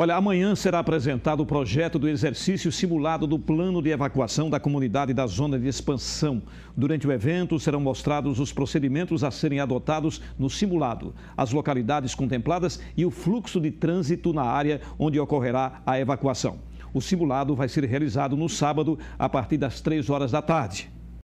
Olha, amanhã será apresentado o projeto do exercício simulado do plano de evacuação da comunidade da zona de expansão. Durante o evento, serão mostrados os procedimentos a serem adotados no simulado, as localidades contempladas e o fluxo de trânsito na área onde ocorrerá a evacuação. O simulado vai ser realizado no sábado, a partir das três horas da tarde.